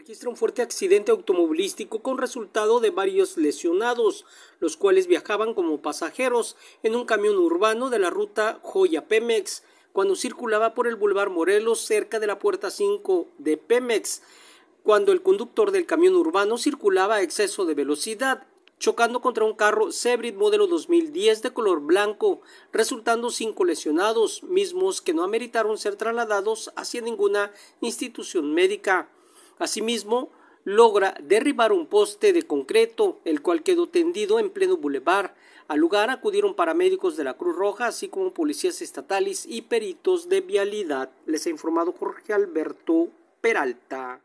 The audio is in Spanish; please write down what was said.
registra un fuerte accidente automovilístico con resultado de varios lesionados, los cuales viajaban como pasajeros en un camión urbano de la ruta Joya Pemex, cuando circulaba por el Boulevard Morelos cerca de la puerta 5 de Pemex, cuando el conductor del camión urbano circulaba a exceso de velocidad chocando contra un carro Sebrit modelo 2010 de color blanco, resultando cinco lesionados, mismos que no ameritaron ser trasladados hacia ninguna institución médica. Asimismo, logra derribar un poste de concreto, el cual quedó tendido en pleno bulevar. Al lugar acudieron paramédicos de la Cruz Roja, así como policías estatales y peritos de vialidad. Les ha informado Jorge Alberto Peralta.